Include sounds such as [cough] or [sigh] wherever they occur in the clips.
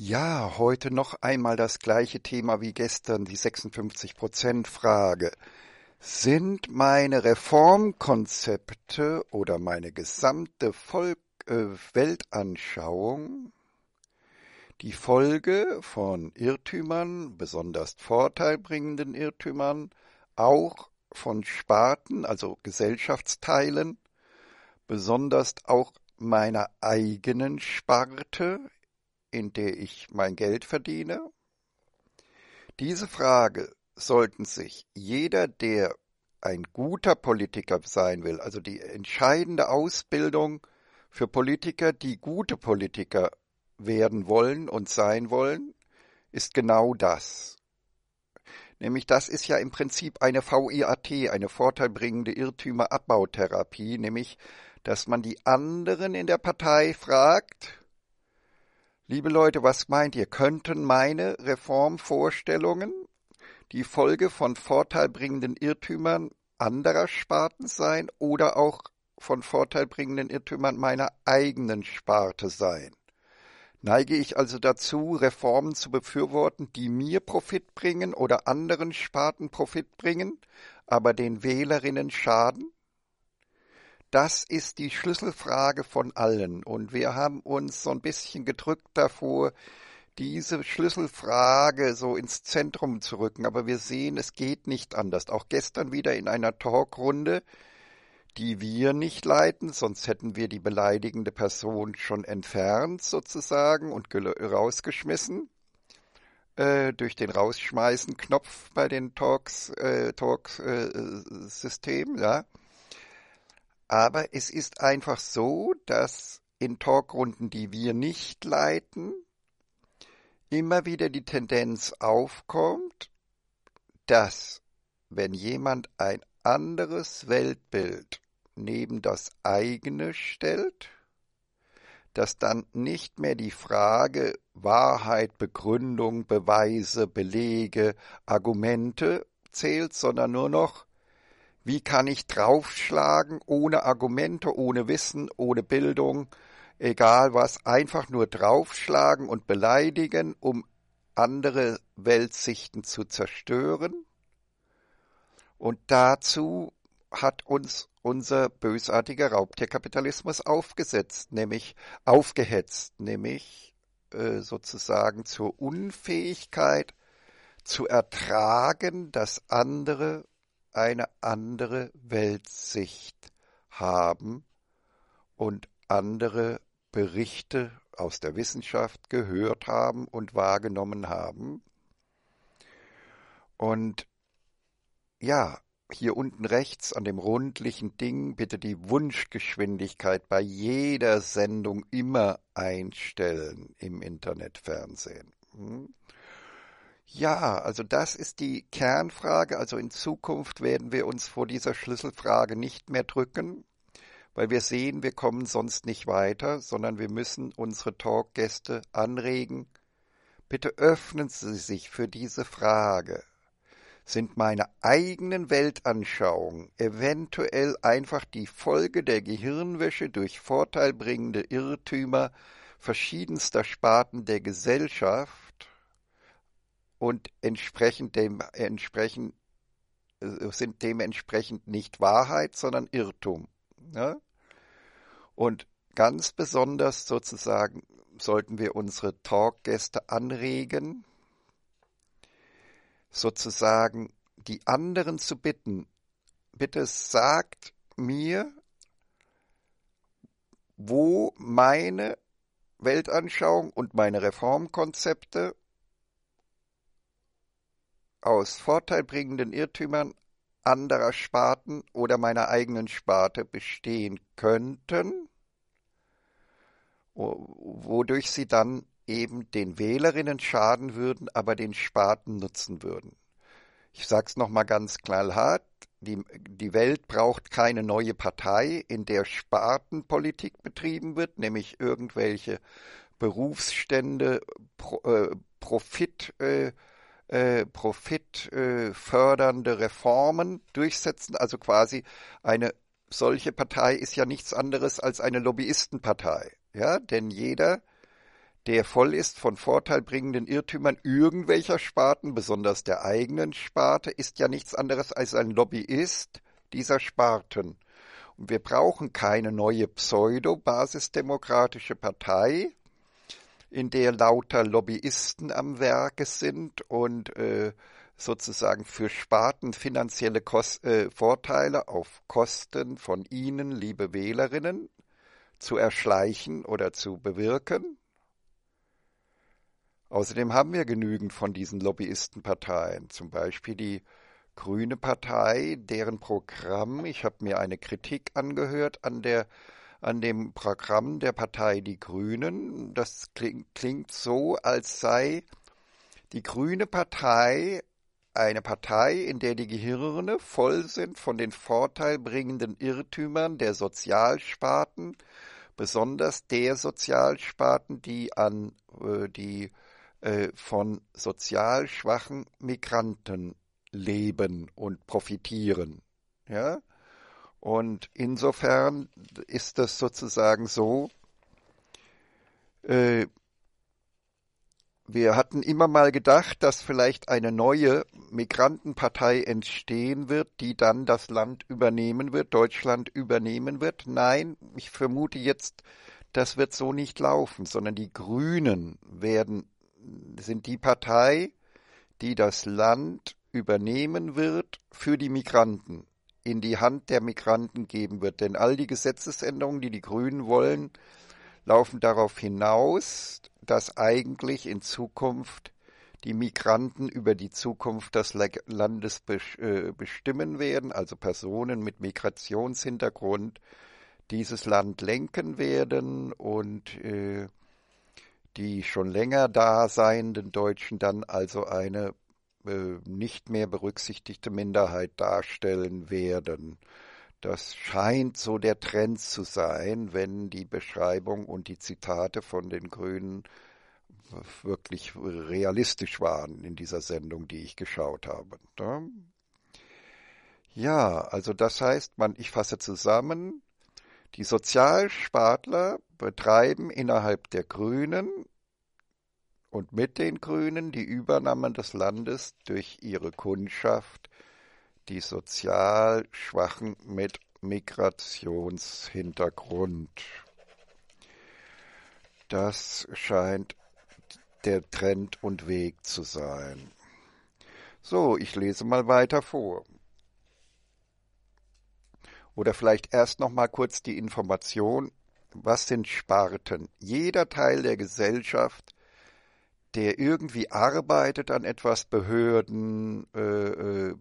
Ja, heute noch einmal das gleiche Thema wie gestern, die 56%-Frage. Sind meine Reformkonzepte oder meine gesamte Volk äh, Weltanschauung die Folge von Irrtümern, besonders vorteilbringenden Irrtümern, auch von Sparten, also Gesellschaftsteilen, besonders auch meiner eigenen Sparte, in der ich mein Geld verdiene? Diese Frage sollten sich jeder, der ein guter Politiker sein will, also die entscheidende Ausbildung für Politiker, die gute Politiker werden wollen und sein wollen, ist genau das. Nämlich das ist ja im Prinzip eine VIAT, eine vorteilbringende Irrtümerabbautherapie, nämlich dass man die anderen in der Partei fragt, Liebe Leute, was meint ihr? Könnten meine Reformvorstellungen die Folge von vorteilbringenden Irrtümern anderer Sparten sein oder auch von vorteilbringenden Irrtümern meiner eigenen Sparte sein? Neige ich also dazu, Reformen zu befürworten, die mir Profit bringen oder anderen Sparten Profit bringen, aber den Wählerinnen schaden? Das ist die Schlüsselfrage von allen. Und wir haben uns so ein bisschen gedrückt davor, diese Schlüsselfrage so ins Zentrum zu rücken. Aber wir sehen, es geht nicht anders. Auch gestern wieder in einer Talkrunde, die wir nicht leiten, sonst hätten wir die beleidigende Person schon entfernt sozusagen und rausgeschmissen äh, durch den Rausschmeißen-Knopf bei den Talks, äh, Talks-System, äh, ja. Aber es ist einfach so, dass in Talkrunden, die wir nicht leiten, immer wieder die Tendenz aufkommt, dass wenn jemand ein anderes Weltbild neben das eigene stellt, dass dann nicht mehr die Frage Wahrheit, Begründung, Beweise, Belege, Argumente zählt, sondern nur noch wie kann ich draufschlagen, ohne Argumente, ohne Wissen, ohne Bildung, egal was, einfach nur draufschlagen und beleidigen, um andere Weltsichten zu zerstören? Und dazu hat uns unser bösartiger Raubtierkapitalismus aufgesetzt, nämlich aufgehetzt, nämlich äh, sozusagen zur Unfähigkeit zu ertragen, dass andere eine andere Weltsicht haben und andere Berichte aus der Wissenschaft gehört haben und wahrgenommen haben. Und ja, hier unten rechts an dem rundlichen Ding bitte die Wunschgeschwindigkeit bei jeder Sendung immer einstellen im Internetfernsehen. Hm? Ja, also das ist die Kernfrage. Also in Zukunft werden wir uns vor dieser Schlüsselfrage nicht mehr drücken, weil wir sehen, wir kommen sonst nicht weiter, sondern wir müssen unsere Talkgäste anregen. Bitte öffnen Sie sich für diese Frage. Sind meine eigenen Weltanschauungen eventuell einfach die Folge der Gehirnwäsche durch vorteilbringende Irrtümer verschiedenster Sparten der Gesellschaft, und entsprechend dem entsprechend äh, sind dementsprechend nicht Wahrheit, sondern Irrtum. Ne? Und ganz besonders sozusagen sollten wir unsere Talkgäste anregen, sozusagen die anderen zu bitten, bitte sagt mir, wo meine Weltanschauung und meine Reformkonzepte aus vorteilbringenden Irrtümern anderer Sparten oder meiner eigenen Sparte bestehen könnten, wodurch sie dann eben den Wählerinnen schaden würden, aber den Sparten nutzen würden. Ich sage es nochmal ganz knallhart, die, die Welt braucht keine neue Partei, in der Spartenpolitik betrieben wird, nämlich irgendwelche Berufsstände, Pro, äh, Profit. Äh, äh, profitfördernde äh, Reformen durchsetzen. Also quasi eine solche Partei ist ja nichts anderes als eine Lobbyistenpartei. Ja, denn jeder, der voll ist von vorteilbringenden Irrtümern irgendwelcher Sparten, besonders der eigenen Sparte, ist ja nichts anderes als ein Lobbyist dieser Sparten. Und wir brauchen keine neue pseudo-basisdemokratische Partei, in der lauter Lobbyisten am Werke sind und äh, sozusagen für Sparten finanzielle Kos äh, Vorteile auf Kosten von Ihnen, liebe Wählerinnen, zu erschleichen oder zu bewirken. Außerdem haben wir genügend von diesen Lobbyistenparteien, zum Beispiel die Grüne Partei, deren Programm, ich habe mir eine Kritik angehört an der an dem Programm der Partei Die Grünen. Das klingt, klingt so, als sei die Grüne Partei eine Partei, in der die Gehirne voll sind von den vorteilbringenden Irrtümern der Sozialsparten, besonders der Sozialsparten, die an äh, die äh, von sozial schwachen Migranten leben und profitieren. Ja? Und insofern ist das sozusagen so, äh, wir hatten immer mal gedacht, dass vielleicht eine neue Migrantenpartei entstehen wird, die dann das Land übernehmen wird, Deutschland übernehmen wird. Nein, ich vermute jetzt, das wird so nicht laufen, sondern die Grünen werden, sind die Partei, die das Land übernehmen wird für die Migranten in die Hand der Migranten geben wird. Denn all die Gesetzesänderungen, die die Grünen wollen, laufen darauf hinaus, dass eigentlich in Zukunft die Migranten über die Zukunft des Landes äh, bestimmen werden, also Personen mit Migrationshintergrund dieses Land lenken werden und äh, die schon länger da seienden Deutschen dann also eine äh, nicht mehr berücksichtigte Minderheit darstellen werden. Das scheint so der Trend zu sein, wenn die Beschreibung und die Zitate von den Grünen wirklich realistisch waren in dieser Sendung, die ich geschaut habe. Ne? Ja, also das heißt, man, ich fasse zusammen, die Sozialspartler betreiben innerhalb der Grünen und mit den Grünen die Übernahme des Landes durch ihre Kundschaft, die sozial Schwachen mit Migrationshintergrund. Das scheint der Trend und Weg zu sein. So, ich lese mal weiter vor. Oder vielleicht erst noch mal kurz die Information, was sind Sparten? Jeder Teil der Gesellschaft der irgendwie arbeitet an etwas, Behörden, äh, äh,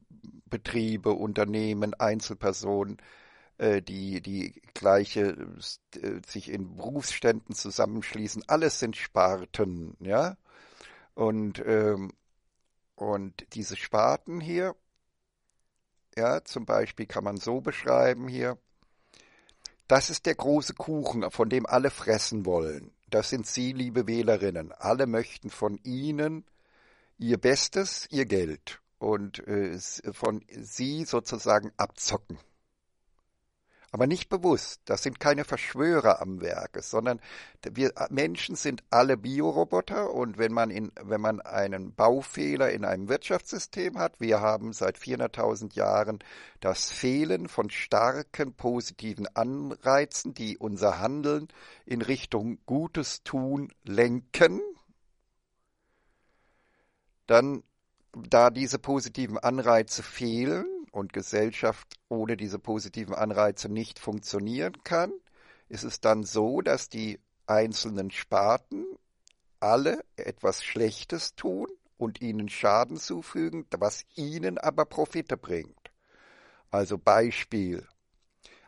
Betriebe, Unternehmen, Einzelpersonen, äh, die, die gleiche äh, sich in Berufsständen zusammenschließen, alles sind Sparten, ja. Und, ähm, und diese Sparten hier, ja, zum Beispiel kann man so beschreiben hier, das ist der große Kuchen, von dem alle fressen wollen. Das sind Sie, liebe Wählerinnen. Alle möchten von Ihnen Ihr Bestes, Ihr Geld und äh, von Sie sozusagen abzocken aber nicht bewusst. Das sind keine Verschwörer am Werke, sondern wir Menschen sind alle Bioroboter und wenn man, in, wenn man einen Baufehler in einem Wirtschaftssystem hat, wir haben seit 400.000 Jahren das Fehlen von starken positiven Anreizen, die unser Handeln in Richtung Gutes tun lenken, dann da diese positiven Anreize fehlen, und Gesellschaft ohne diese positiven Anreize nicht funktionieren kann, ist es dann so, dass die einzelnen Sparten alle etwas Schlechtes tun und ihnen Schaden zufügen, was ihnen aber Profite bringt. Also Beispiel.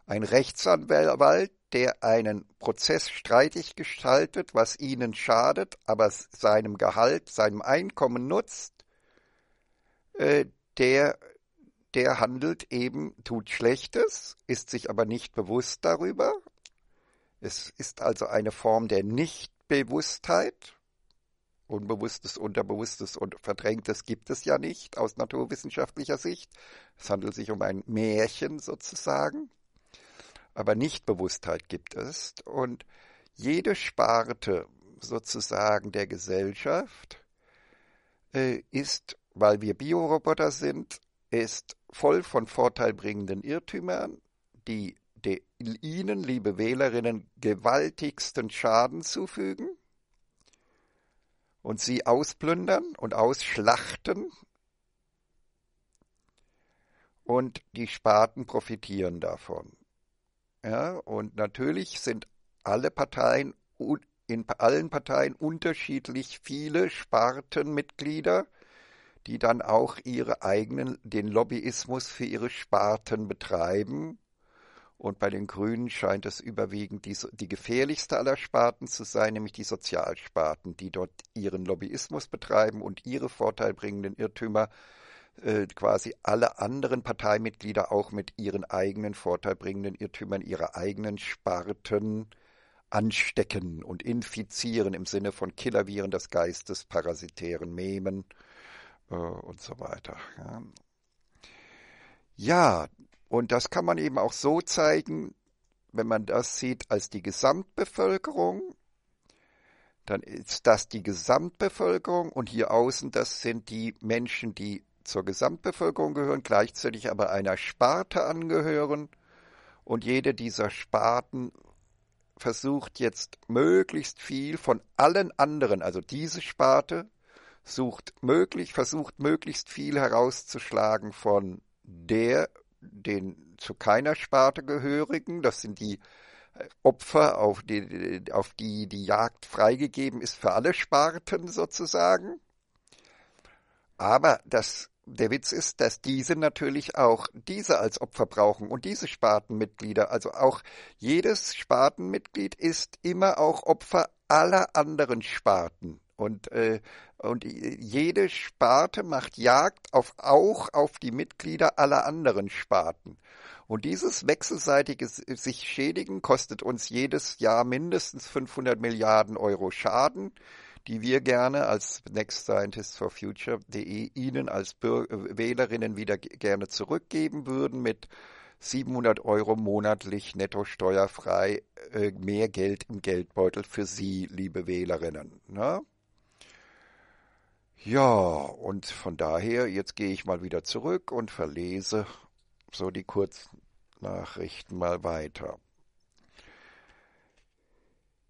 Ein Rechtsanwalt, der einen Prozess streitig gestaltet, was ihnen schadet, aber seinem Gehalt, seinem Einkommen nutzt, äh, der der handelt eben, tut Schlechtes, ist sich aber nicht bewusst darüber. Es ist also eine Form der Nichtbewusstheit. Unbewusstes, Unterbewusstes und Verdrängtes gibt es ja nicht aus naturwissenschaftlicher Sicht. Es handelt sich um ein Märchen sozusagen. Aber Nichtbewusstheit gibt es. Und jede Sparte sozusagen der Gesellschaft äh, ist, weil wir Bioroboter sind, ist voll von vorteilbringenden Irrtümern, die de, Ihnen, liebe Wählerinnen, gewaltigsten Schaden zufügen und Sie ausplündern und ausschlachten und die Sparten profitieren davon. Ja, und natürlich sind alle Parteien, in allen Parteien unterschiedlich viele Spartenmitglieder, die dann auch ihre eigenen, den Lobbyismus für ihre Sparten betreiben. Und bei den Grünen scheint es überwiegend die, die gefährlichste aller Sparten zu sein, nämlich die Sozialsparten, die dort ihren Lobbyismus betreiben und ihre vorteilbringenden Irrtümer äh, quasi alle anderen Parteimitglieder auch mit ihren eigenen vorteilbringenden Irrtümern ihrer eigenen Sparten anstecken und infizieren im Sinne von Killerviren des Geistes, parasitären Memen äh, und so weiter. Ja. ja, und das kann man eben auch so zeigen, wenn man das sieht als die Gesamtbevölkerung, dann ist das die Gesamtbevölkerung und hier außen, das sind die Menschen, die zur Gesamtbevölkerung gehören, gleichzeitig aber einer Sparte angehören. Und jede dieser Sparten versucht jetzt möglichst viel von allen anderen, also diese Sparte, sucht möglich, versucht möglichst viel herauszuschlagen von der, den zu keiner Sparte gehörigen, das sind die äh, Opfer, auf die, auf die die Jagd freigegeben ist für alle Sparten sozusagen. Aber das, der Witz ist, dass diese natürlich auch diese als Opfer brauchen und diese Spartenmitglieder. Also auch jedes Spartenmitglied ist immer auch Opfer aller anderen Sparten. Und, äh, und jede Sparte macht Jagd auf, auch auf die Mitglieder aller anderen Sparten. Und dieses wechselseitige äh, sich schädigen kostet uns jedes Jahr mindestens 500 Milliarden Euro Schaden, die wir gerne als Next Scientists for Future.de Ihnen als Bür äh, Wählerinnen wieder gerne zurückgeben würden mit 700 Euro monatlich netto steuerfrei äh, mehr Geld im Geldbeutel für Sie, liebe Wählerinnen. Ne? Ja, und von daher, jetzt gehe ich mal wieder zurück und verlese so die Kurznachrichten mal weiter.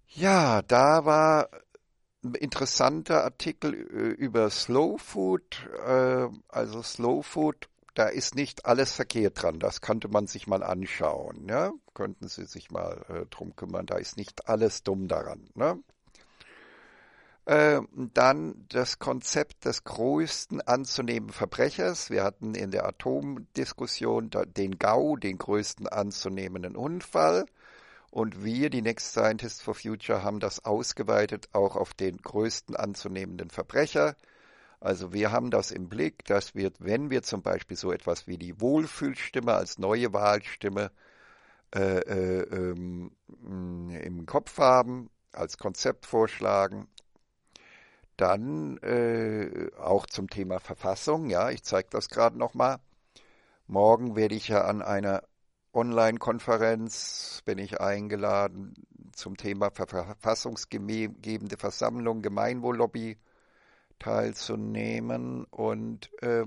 Ja, da war ein interessanter Artikel über Slow Food. Äh, also Slow Food, da ist nicht alles verkehrt dran. Das könnte man sich mal anschauen. Ja? Ne? Könnten Sie sich mal äh, drum kümmern. Da ist nicht alles dumm daran. Ne? Ähm, dann das Konzept des größten anzunehmenden Verbrechers. Wir hatten in der Atomdiskussion den GAU, den größten anzunehmenden Unfall. Und wir, die Next Scientists for Future, haben das ausgeweitet auch auf den größten anzunehmenden Verbrecher. Also wir haben das im Blick, dass wir, wenn wir zum Beispiel so etwas wie die Wohlfühlstimme als neue Wahlstimme äh, äh, ähm, im Kopf haben, als Konzept vorschlagen, dann äh, auch zum Thema Verfassung, ja, ich zeige das gerade nochmal. Morgen werde ich ja an einer Online-Konferenz, bin ich eingeladen zum Thema verfassungsgebende Versammlung, Gemeinwohllobby teilzunehmen. Und äh,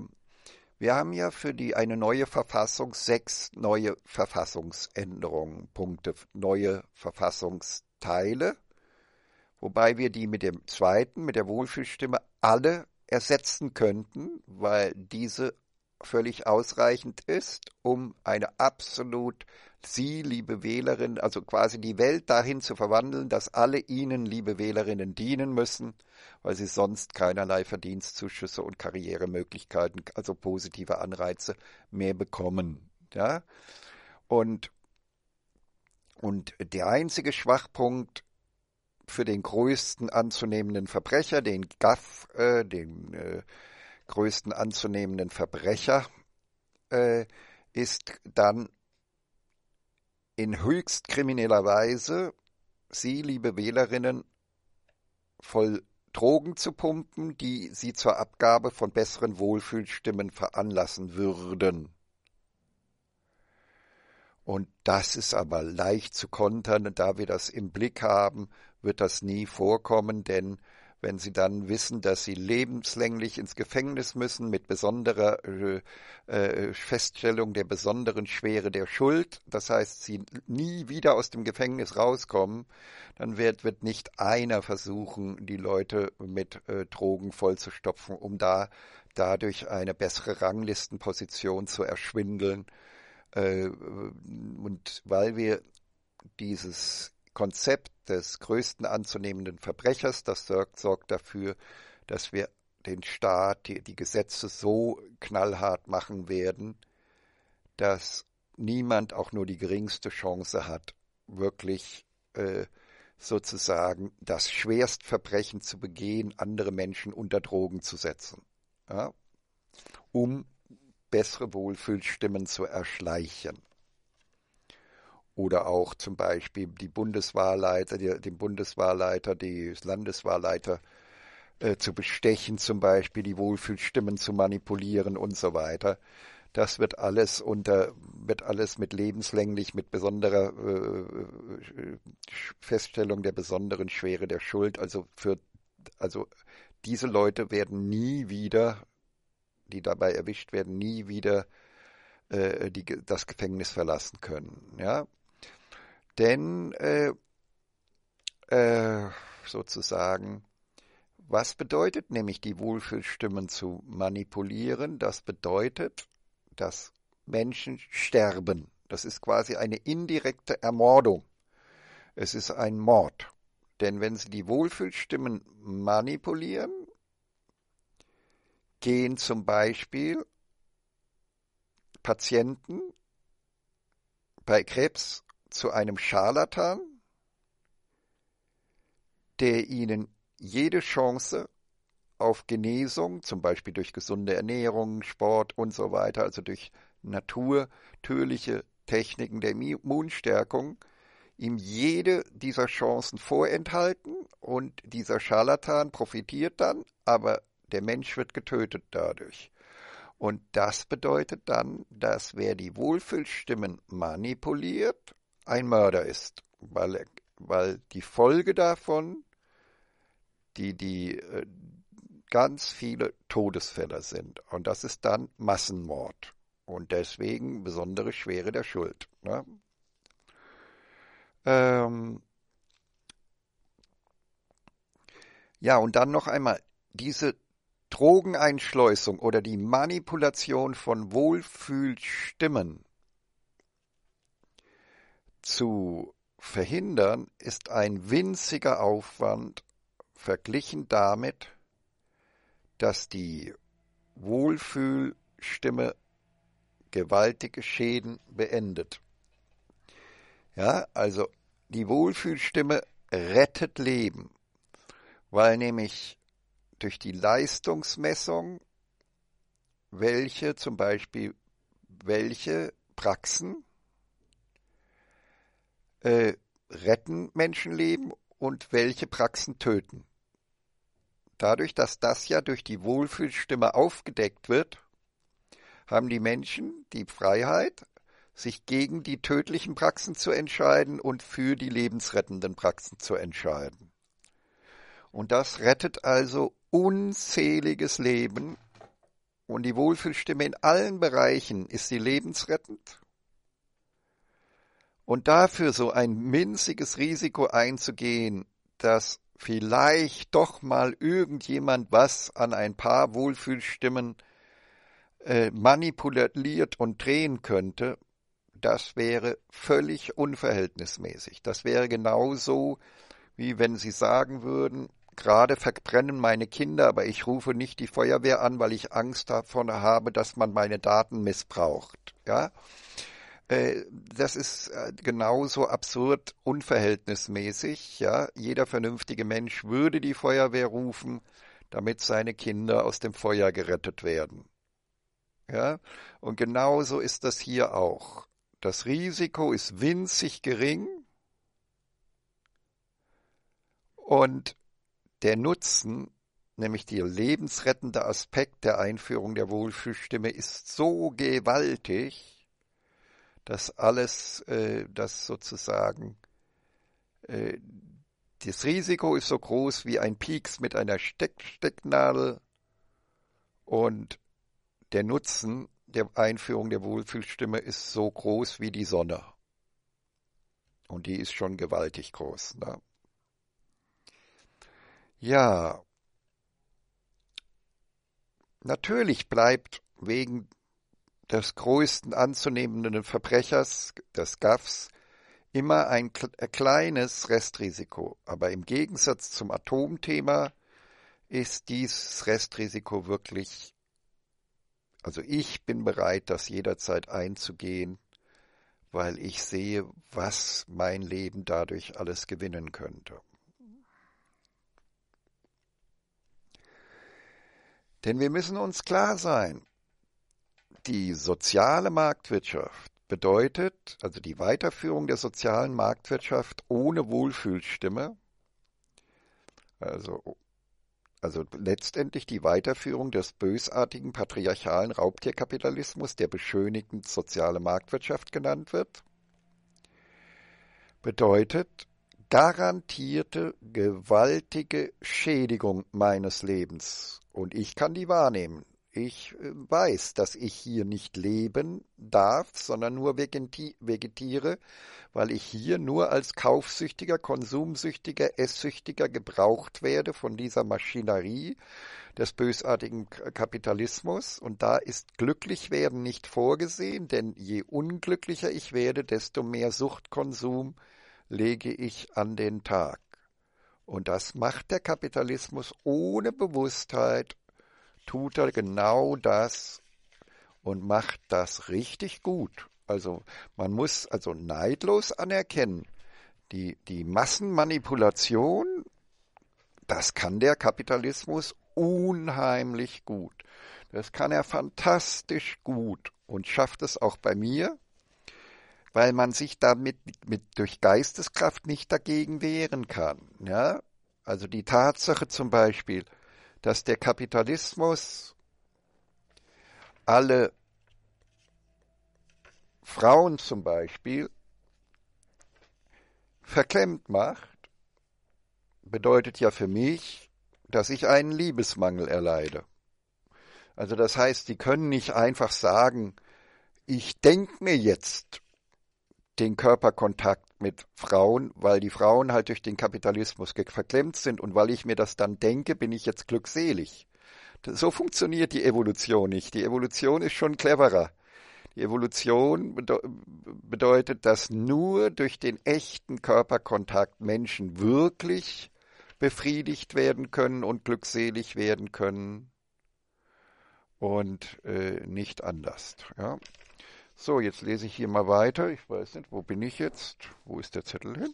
wir haben ja für die eine neue Verfassung sechs neue Verfassungsänderungen, Punkte, neue Verfassungsteile wobei wir die mit dem zweiten, mit der Wohlfühlstimme alle ersetzen könnten, weil diese völlig ausreichend ist, um eine absolut Sie, liebe Wählerin, also quasi die Welt dahin zu verwandeln, dass alle Ihnen, liebe Wählerinnen, dienen müssen, weil sie sonst keinerlei Verdienstzuschüsse und Karrieremöglichkeiten, also positive Anreize mehr bekommen. Ja? Und, und der einzige Schwachpunkt für den größten anzunehmenden Verbrecher, den Gaff, äh, den äh, größten anzunehmenden Verbrecher, äh, ist dann in höchst krimineller Weise, Sie, liebe Wählerinnen, voll Drogen zu pumpen, die Sie zur Abgabe von besseren Wohlfühlstimmen veranlassen würden. Und das ist aber leicht zu kontern, da wir das im Blick haben, wird das nie vorkommen, denn wenn sie dann wissen, dass sie lebenslänglich ins Gefängnis müssen mit besonderer äh, äh, Feststellung der besonderen Schwere der Schuld, das heißt, sie nie wieder aus dem Gefängnis rauskommen, dann wird, wird nicht einer versuchen, die Leute mit äh, Drogen vollzustopfen, um da dadurch eine bessere Ranglistenposition zu erschwindeln. Äh, und weil wir dieses Konzept des größten anzunehmenden Verbrechers. Das sorgt, sorgt dafür, dass wir den Staat, die, die Gesetze so knallhart machen werden, dass niemand auch nur die geringste Chance hat, wirklich äh, sozusagen das Schwerstverbrechen zu begehen, andere Menschen unter Drogen zu setzen, ja, um bessere Wohlfühlstimmen zu erschleichen oder auch zum Beispiel die Bundeswahlleiter, die, den Bundeswahlleiter, die Landeswahlleiter äh, zu bestechen, zum Beispiel die Wohlfühlstimmen zu manipulieren und so weiter. Das wird alles unter, wird alles mit lebenslänglich, mit besonderer äh, äh Feststellung der besonderen Schwere der Schuld. Also für, also diese Leute werden nie wieder, die dabei erwischt werden, nie wieder äh, die, das Gefängnis verlassen können. Ja, denn äh, äh, sozusagen, was bedeutet nämlich die Wohlfühlstimmen zu manipulieren? Das bedeutet, dass Menschen sterben. Das ist quasi eine indirekte Ermordung. Es ist ein Mord. Denn wenn sie die Wohlfühlstimmen manipulieren, gehen zum Beispiel Patienten bei Krebs zu einem Scharlatan, der ihnen jede Chance auf Genesung, zum Beispiel durch gesunde Ernährung, Sport und so weiter, also durch natürliche Techniken der Immunstärkung, ihm jede dieser Chancen vorenthalten und dieser Scharlatan profitiert dann, aber der Mensch wird getötet dadurch. Und das bedeutet dann, dass wer die Wohlfühlstimmen manipuliert ein Mörder ist, weil, weil die Folge davon, die, die äh, ganz viele Todesfälle sind. Und das ist dann Massenmord. Und deswegen besondere Schwere der Schuld. Ne? Ähm ja, und dann noch einmal diese Drogeneinschleusung oder die Manipulation von Wohlfühlstimmen zu verhindern, ist ein winziger Aufwand verglichen damit, dass die Wohlfühlstimme gewaltige Schäden beendet. Ja, also die Wohlfühlstimme rettet Leben, weil nämlich durch die Leistungsmessung, welche zum Beispiel, welche Praxen äh, retten Menschenleben und welche Praxen töten. Dadurch, dass das ja durch die Wohlfühlstimme aufgedeckt wird, haben die Menschen die Freiheit, sich gegen die tödlichen Praxen zu entscheiden und für die lebensrettenden Praxen zu entscheiden. Und das rettet also unzähliges Leben. Und die Wohlfühlstimme in allen Bereichen ist sie lebensrettend und dafür so ein minziges Risiko einzugehen, dass vielleicht doch mal irgendjemand was an ein paar Wohlfühlstimmen äh, manipuliert und drehen könnte, das wäre völlig unverhältnismäßig. Das wäre genauso, wie wenn Sie sagen würden, gerade verbrennen meine Kinder, aber ich rufe nicht die Feuerwehr an, weil ich Angst davon habe, dass man meine Daten missbraucht. Ja? Äh, das ist äh, genauso absurd unverhältnismäßig. Ja? Jeder vernünftige Mensch würde die Feuerwehr rufen, damit seine Kinder aus dem Feuer gerettet werden. Ja? Und genauso ist das hier auch. Das Risiko ist winzig gering und der Nutzen, nämlich der lebensrettende Aspekt der Einführung der Wohlfühlstimme, ist so gewaltig, dass alles, äh, das sozusagen, äh, das Risiko ist so groß wie ein Pieks mit einer Steck Stecknadel und der Nutzen der Einführung der Wohlfühlstimme ist so groß wie die Sonne. Und die ist schon gewaltig groß. Ne? Ja, natürlich bleibt wegen des größten anzunehmenden Verbrechers, des GAFs, immer ein äh, kleines Restrisiko. Aber im Gegensatz zum Atomthema ist dieses Restrisiko wirklich, also ich bin bereit, das jederzeit einzugehen, weil ich sehe, was mein Leben dadurch alles gewinnen könnte. Denn wir müssen uns klar sein, die soziale Marktwirtschaft bedeutet, also die Weiterführung der sozialen Marktwirtschaft ohne Wohlfühlstimme, also, also letztendlich die Weiterführung des bösartigen patriarchalen Raubtierkapitalismus, der beschönigend soziale Marktwirtschaft genannt wird, bedeutet garantierte gewaltige Schädigung meines Lebens. Und ich kann die wahrnehmen. Ich äh, weiß, dass ich hier nicht leben darf, sondern nur vegetiere, weil ich hier nur als kaufsüchtiger, konsumsüchtiger, esssüchtiger gebraucht werde von dieser Maschinerie des bösartigen Kapitalismus. Und da ist Glücklichwerden nicht vorgesehen, denn je unglücklicher ich werde, desto mehr Suchtkonsum lege ich an den Tag. Und das macht der Kapitalismus ohne Bewusstheit, tut er genau das und macht das richtig gut. Also man muss also neidlos anerkennen, die, die Massenmanipulation, das kann der Kapitalismus unheimlich gut. Das kann er fantastisch gut und schafft es auch bei mir, weil man sich damit mit, durch Geisteskraft nicht dagegen wehren kann. Ja? Also die Tatsache zum Beispiel, dass der Kapitalismus alle Frauen zum Beispiel verklemmt macht, bedeutet ja für mich, dass ich einen Liebesmangel erleide. Also das heißt, die können nicht einfach sagen, ich denke mir jetzt den Körperkontakt mit Frauen, weil die Frauen halt durch den Kapitalismus verklemmt sind und weil ich mir das dann denke, bin ich jetzt glückselig. So funktioniert die Evolution nicht. Die Evolution ist schon cleverer. Die Evolution bedeutet, dass nur durch den echten Körperkontakt Menschen wirklich befriedigt werden können und glückselig werden können und äh, nicht anders. Ja? So, jetzt lese ich hier mal weiter. Ich weiß nicht, wo bin ich jetzt? Wo ist der Zettel hin?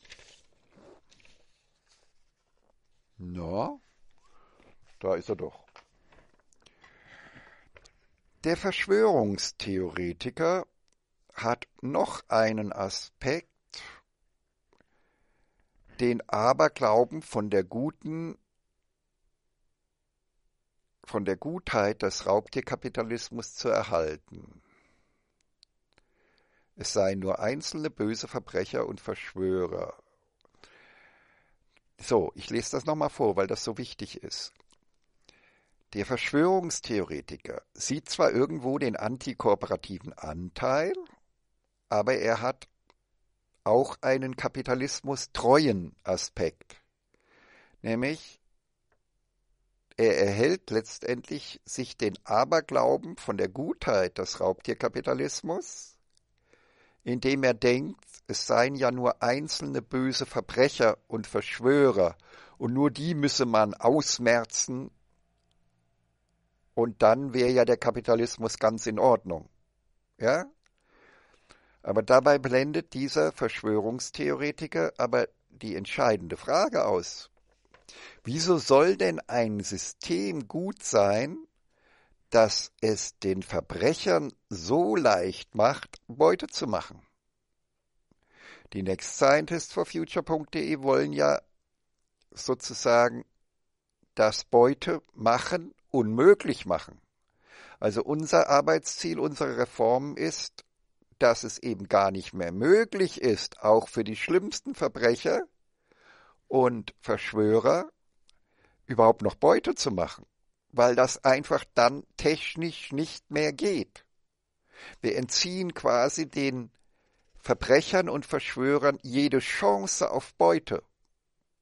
Na, da ist er doch. Der Verschwörungstheoretiker hat noch einen Aspekt, den Aberglauben von der guten von der Gutheit des Raubtierkapitalismus zu erhalten. Es seien nur einzelne böse Verbrecher und Verschwörer. So, ich lese das nochmal vor, weil das so wichtig ist. Der Verschwörungstheoretiker sieht zwar irgendwo den antikooperativen Anteil, aber er hat auch einen Kapitalismus treuen Aspekt. Nämlich, er erhält letztendlich sich den Aberglauben von der Gutheit des Raubtierkapitalismus indem er denkt, es seien ja nur einzelne böse Verbrecher und Verschwörer und nur die müsse man ausmerzen und dann wäre ja der Kapitalismus ganz in Ordnung. Ja? Aber dabei blendet dieser Verschwörungstheoretiker aber die entscheidende Frage aus. Wieso soll denn ein System gut sein, dass es den Verbrechern so leicht macht, Beute zu machen. Die Next Scientists for Future.de wollen ja sozusagen das Beute machen unmöglich machen. Also unser Arbeitsziel, unsere Reform ist, dass es eben gar nicht mehr möglich ist, auch für die schlimmsten Verbrecher und Verschwörer überhaupt noch Beute zu machen weil das einfach dann technisch nicht mehr geht. Wir entziehen quasi den Verbrechern und Verschwörern jede Chance auf Beute.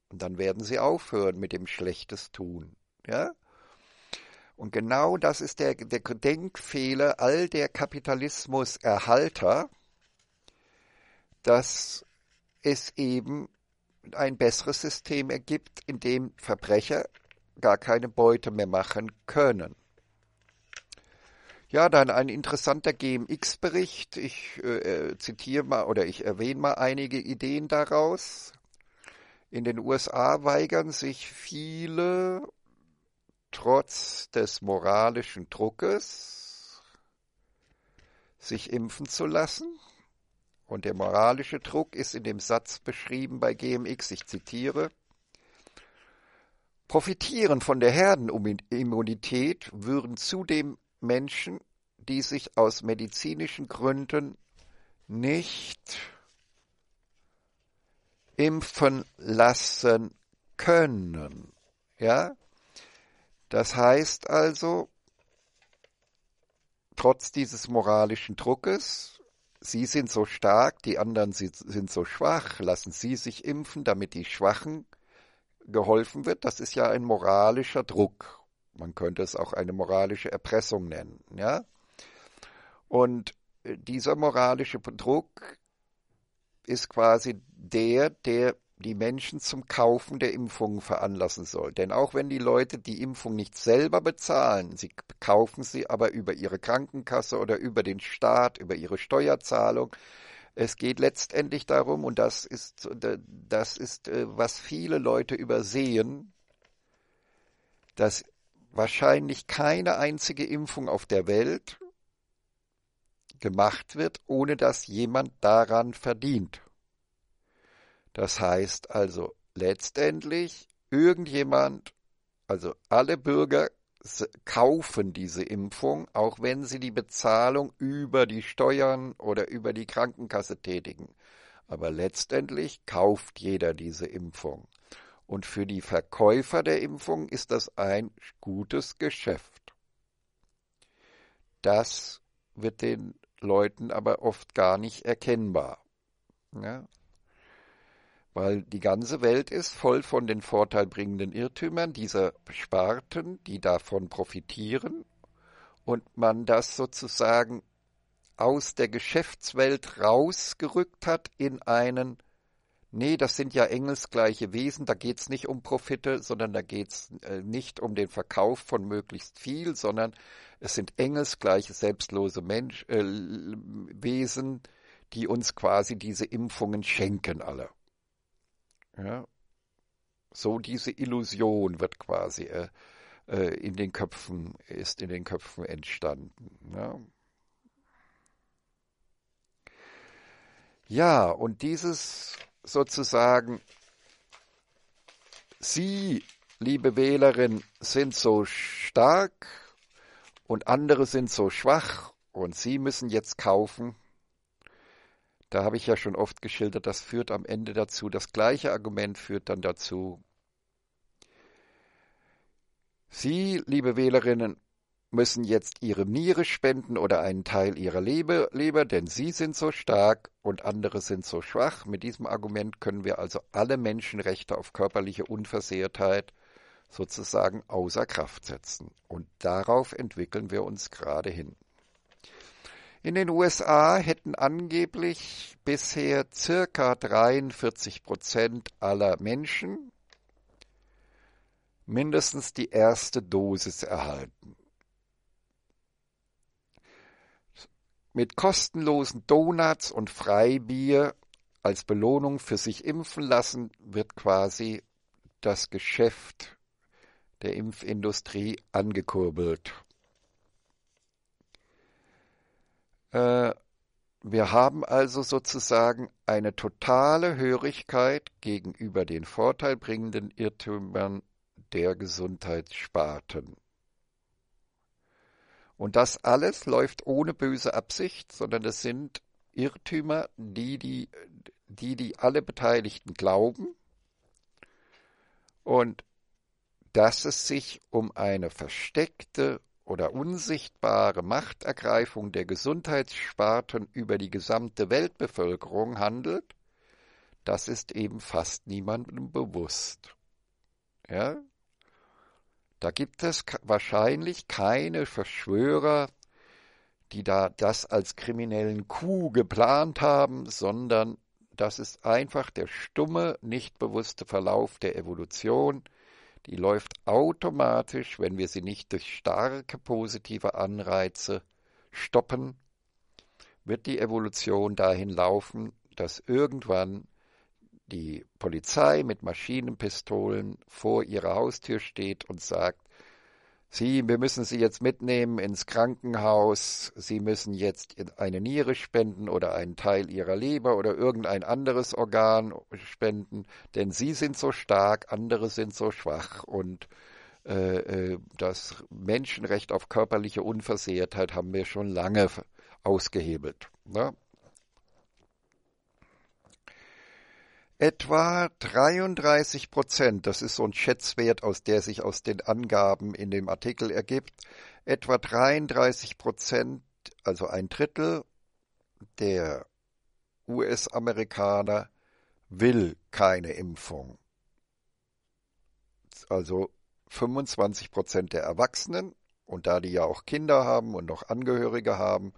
Und dann werden sie aufhören mit dem Schlechtes tun. Ja? Und genau das ist der, der Denkfehler all der Kapitalismuserhalter, dass es eben ein besseres System ergibt, in dem Verbrecher gar keine Beute mehr machen können. Ja, dann ein interessanter GMX-Bericht. Ich äh, äh, zitiere mal oder ich erwähne mal einige Ideen daraus. In den USA weigern sich viele trotz des moralischen Druckes, sich impfen zu lassen. Und der moralische Druck ist in dem Satz beschrieben bei GMX, ich zitiere, Profitieren von der Herdenimmunität würden zudem Menschen, die sich aus medizinischen Gründen nicht impfen lassen können. Ja? Das heißt also, trotz dieses moralischen Druckes, sie sind so stark, die anderen sind so schwach, lassen sie sich impfen, damit die Schwachen geholfen wird, das ist ja ein moralischer Druck. Man könnte es auch eine moralische Erpressung nennen, ja? Und äh, dieser moralische Druck ist quasi der, der die Menschen zum Kaufen der Impfungen veranlassen soll. Denn auch wenn die Leute die Impfung nicht selber bezahlen, sie kaufen sie aber über ihre Krankenkasse oder über den Staat, über ihre Steuerzahlung, es geht letztendlich darum, und das ist, äh, das ist, äh, was viele Leute übersehen, dass wahrscheinlich keine einzige Impfung auf der Welt gemacht wird, ohne dass jemand daran verdient. Das heißt also letztendlich, irgendjemand, also alle Bürger kaufen diese Impfung, auch wenn sie die Bezahlung über die Steuern oder über die Krankenkasse tätigen. Aber letztendlich kauft jeder diese Impfung. Und für die Verkäufer der Impfung ist das ein gutes Geschäft. Das wird den Leuten aber oft gar nicht erkennbar. Ja? Ne? weil die ganze Welt ist voll von den vorteilbringenden Irrtümern dieser Sparten, die davon profitieren und man das sozusagen aus der Geschäftswelt rausgerückt hat in einen, nee, das sind ja engelsgleiche Wesen, da geht es nicht um Profite, sondern da geht es äh, nicht um den Verkauf von möglichst viel, sondern es sind engelsgleiche, selbstlose Mensch, äh, Wesen, die uns quasi diese Impfungen schenken alle. Ja? So diese Illusion wird quasi äh, äh, in den Köpfen, ist in den Köpfen entstanden. Ja? ja, und dieses sozusagen, Sie, liebe Wählerin, sind so stark und andere sind so schwach und Sie müssen jetzt kaufen, da habe ich ja schon oft geschildert, das führt am Ende dazu, das gleiche Argument führt dann dazu. Sie, liebe Wählerinnen, müssen jetzt ihre Niere spenden oder einen Teil ihrer Leber, denn sie sind so stark und andere sind so schwach. Mit diesem Argument können wir also alle Menschenrechte auf körperliche Unversehrtheit sozusagen außer Kraft setzen. Und darauf entwickeln wir uns gerade hin. In den USA hätten angeblich bisher circa 43 Prozent aller Menschen mindestens die erste Dosis erhalten. Mit kostenlosen Donuts und Freibier als Belohnung für sich impfen lassen wird quasi das Geschäft der Impfindustrie angekurbelt. Äh, wir haben also sozusagen eine totale Hörigkeit gegenüber den vorteilbringenden Irrtümern der Gesundheitssparten. Und das alles läuft ohne böse Absicht, sondern es sind Irrtümer, die die, die, die alle Beteiligten glauben. Und dass es sich um eine versteckte oder unsichtbare Machtergreifung der Gesundheitssparten über die gesamte Weltbevölkerung handelt, das ist eben fast niemandem bewusst. Ja? Da gibt es wahrscheinlich keine Verschwörer, die da das als kriminellen Coup geplant haben, sondern das ist einfach der stumme, nicht bewusste Verlauf der Evolution, die läuft automatisch, wenn wir sie nicht durch starke positive Anreize stoppen, wird die Evolution dahin laufen, dass irgendwann die Polizei mit Maschinenpistolen vor ihrer Haustür steht und sagt, Sie, wir müssen Sie jetzt mitnehmen ins Krankenhaus. Sie müssen jetzt eine Niere spenden oder einen Teil Ihrer Leber oder irgendein anderes Organ spenden, denn Sie sind so stark, andere sind so schwach und äh, äh das Menschenrecht auf körperliche Unversehrtheit haben wir schon lange ausgehebelt. Ne? Etwa 33 Prozent, das ist so ein Schätzwert, aus der sich aus den Angaben in dem Artikel ergibt, etwa 33 Prozent, also ein Drittel der US-Amerikaner will keine Impfung. Also 25 Prozent der Erwachsenen, und da die ja auch Kinder haben und noch Angehörige haben,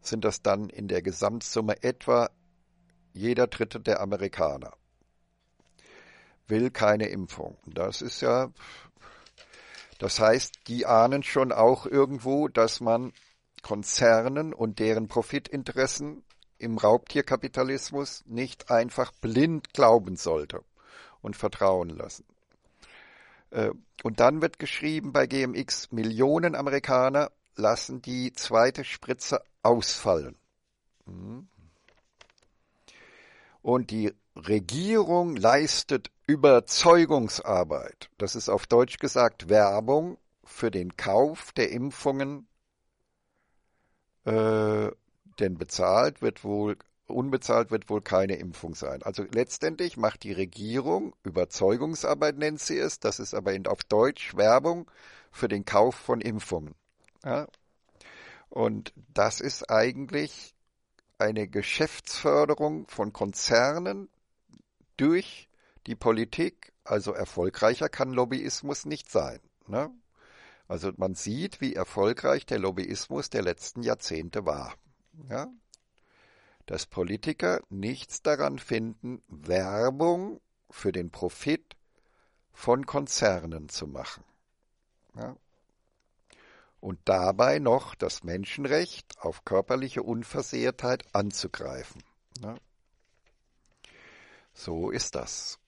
sind das dann in der Gesamtsumme etwa jeder dritte der Amerikaner will keine Impfung. Das ist ja, das heißt, die ahnen schon auch irgendwo, dass man Konzernen und deren Profitinteressen im Raubtierkapitalismus nicht einfach blind glauben sollte und vertrauen lassen. Äh, und dann wird geschrieben bei GMX, Millionen Amerikaner lassen die zweite Spritze ausfallen. Mhm und die Regierung leistet Überzeugungsarbeit. Das ist auf Deutsch gesagt Werbung für den Kauf der Impfungen. Äh, denn bezahlt wird wohl, unbezahlt wird wohl keine Impfung sein. Also letztendlich macht die Regierung Überzeugungsarbeit, nennt sie es. Das ist aber auf Deutsch Werbung für den Kauf von Impfungen. Ja? Und das ist eigentlich eine Geschäftsförderung von Konzernen durch die Politik, also erfolgreicher kann Lobbyismus nicht sein. Ne? Also man sieht, wie erfolgreich der Lobbyismus der letzten Jahrzehnte war. Ja? Dass Politiker nichts daran finden, Werbung für den Profit von Konzernen zu machen. Ja? und dabei noch das Menschenrecht auf körperliche Unversehrtheit anzugreifen. So ist das.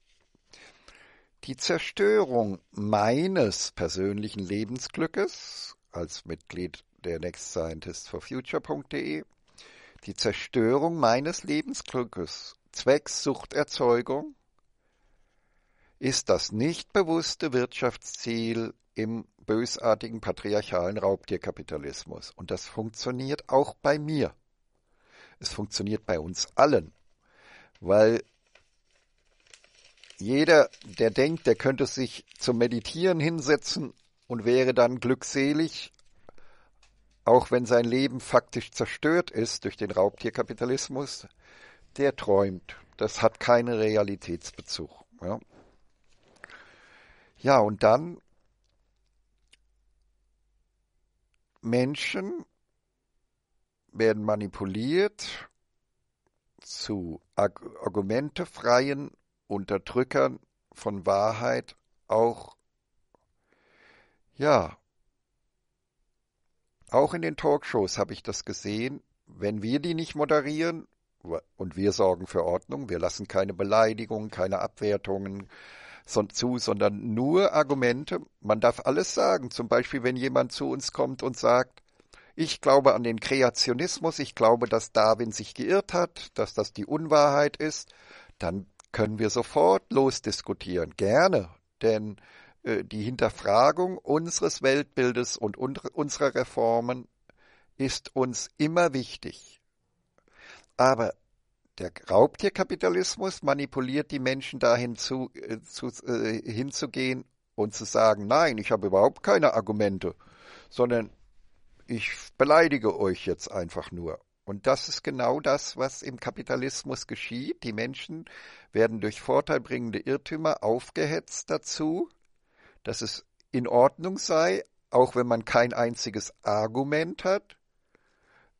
Die Zerstörung meines persönlichen Lebensglückes als Mitglied der Next Scientist for Future.de, die Zerstörung meines Lebensglückes zwecks Suchterzeugung ist das nicht bewusste Wirtschaftsziel im bösartigen patriarchalen Raubtierkapitalismus. Und das funktioniert auch bei mir. Es funktioniert bei uns allen, weil jeder, der denkt, der könnte sich zum Meditieren hinsetzen und wäre dann glückselig, auch wenn sein Leben faktisch zerstört ist durch den Raubtierkapitalismus, der träumt. Das hat keinen Realitätsbezug. Ja, ja und dann Menschen werden manipuliert zu argumentefreien Unterdrückern von Wahrheit auch ja auch in den Talkshows habe ich das gesehen, wenn wir die nicht moderieren und wir sorgen für Ordnung, wir lassen keine Beleidigungen, keine Abwertungen, zu, sondern nur Argumente. Man darf alles sagen. Zum Beispiel, wenn jemand zu uns kommt und sagt, ich glaube an den Kreationismus, ich glaube, dass Darwin sich geirrt hat, dass das die Unwahrheit ist, dann können wir sofort losdiskutieren. Gerne. Denn äh, die Hinterfragung unseres Weltbildes und unserer Reformen ist uns immer wichtig. Aber der Raubtierkapitalismus manipuliert die Menschen dahin zu, äh, zu äh, hinzugehen und zu sagen, nein, ich habe überhaupt keine Argumente, sondern ich beleidige euch jetzt einfach nur. Und das ist genau das, was im Kapitalismus geschieht. Die Menschen werden durch vorteilbringende Irrtümer aufgehetzt dazu, dass es in Ordnung sei, auch wenn man kein einziges Argument hat.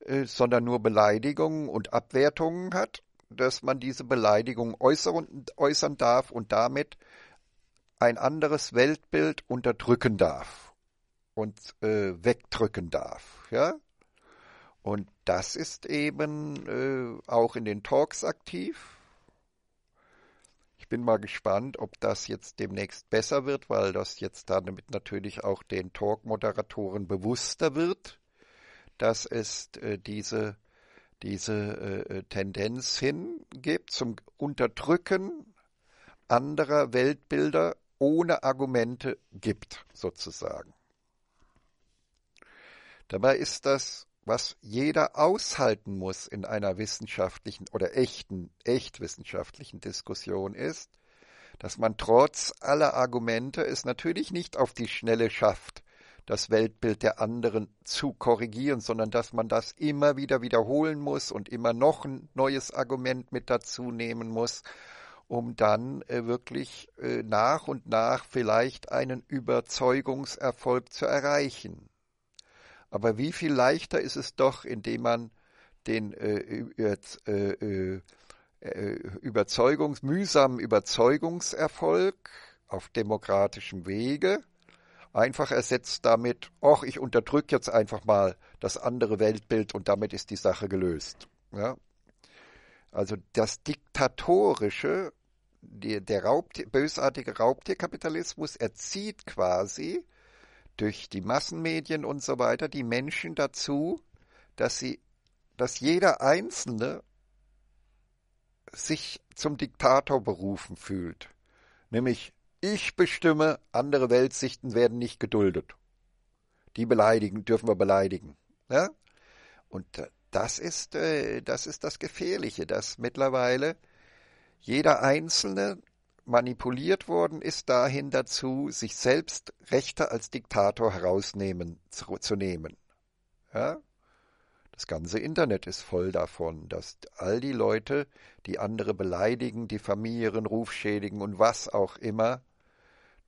Äh, sondern nur Beleidigungen und Abwertungen hat, dass man diese Beleidigung äußern, äußern darf und damit ein anderes Weltbild unterdrücken darf und äh, wegdrücken darf. Ja? Und das ist eben äh, auch in den Talks aktiv. Ich bin mal gespannt, ob das jetzt demnächst besser wird, weil das jetzt damit natürlich auch den Talk-Moderatoren bewusster wird dass es äh, diese, diese äh, äh, Tendenz hingibt zum Unterdrücken anderer Weltbilder ohne Argumente gibt, sozusagen. Dabei ist das, was jeder aushalten muss in einer wissenschaftlichen oder echten, echt wissenschaftlichen Diskussion ist, dass man trotz aller Argumente es natürlich nicht auf die Schnelle schafft, das Weltbild der anderen zu korrigieren, sondern dass man das immer wieder wiederholen muss und immer noch ein neues Argument mit dazu nehmen muss, um dann äh, wirklich äh, nach und nach vielleicht einen Überzeugungserfolg zu erreichen. Aber wie viel leichter ist es doch, indem man den äh, äh, äh, äh Überzeugungs, mühsamen Überzeugungserfolg auf demokratischem Wege Einfach ersetzt damit, ach, ich unterdrück jetzt einfach mal das andere Weltbild und damit ist die Sache gelöst. Ja? Also das Diktatorische, die, der Raubtier, bösartige Raubtierkapitalismus erzieht quasi durch die Massenmedien und so weiter die Menschen dazu, dass sie, dass jeder Einzelne sich zum Diktator berufen fühlt. Nämlich ich bestimme, andere Weltsichten werden nicht geduldet. Die beleidigen, dürfen wir beleidigen. Ja? Und äh, das ist, äh, das ist das Gefährliche, dass mittlerweile jeder Einzelne manipuliert worden ist dahin dazu, sich selbst Rechte als Diktator herausnehmen zu, zu nehmen. Ja? Das ganze Internet ist voll davon, dass all die Leute, die andere beleidigen, diffamieren, rufschädigen und was auch immer,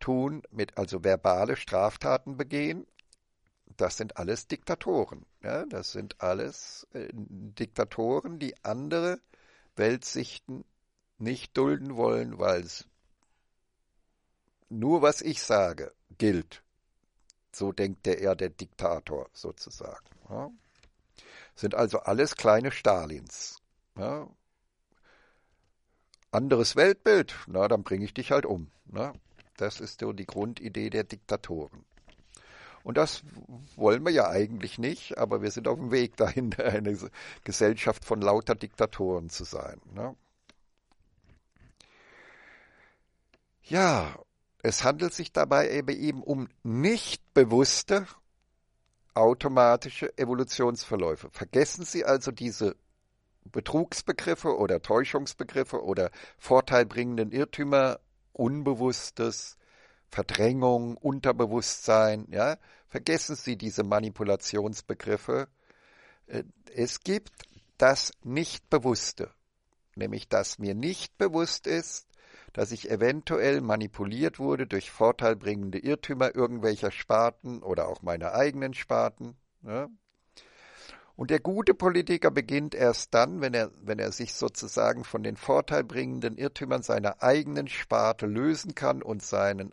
tun mit also verbale Straftaten begehen, das sind alles Diktatoren. Ja? Das sind alles äh, Diktatoren, die andere Weltsichten nicht dulden wollen, weil es nur was ich sage gilt. So denkt der er, der Diktator sozusagen. Ja? Sind also alles kleine Stalins. Ja? Anderes Weltbild, na, dann bringe ich dich halt um. Na? Ne? Das ist so die Grundidee der Diktatoren. Und das wollen wir ja eigentlich nicht, aber wir sind auf dem Weg dahin, [laughs] eine Gesellschaft von lauter Diktatoren zu sein. Ne? Ja, es handelt sich dabei eben um nicht bewusste automatische Evolutionsverläufe. Vergessen Sie also diese Betrugsbegriffe oder Täuschungsbegriffe oder vorteilbringenden Irrtümer Unbewusstes, Verdrängung, Unterbewusstsein, ja, vergessen Sie diese Manipulationsbegriffe. Äh, es gibt das Nichtbewusste, nämlich dass mir nicht bewusst ist, dass ich eventuell manipuliert wurde durch vorteilbringende Irrtümer irgendwelcher Sparten oder auch meiner eigenen Sparten. Ja. Ne? Und der gute Politiker beginnt erst dann, wenn er, wenn er sich sozusagen von den vorteilbringenden Irrtümern seiner eigenen Sparte lösen kann und seinen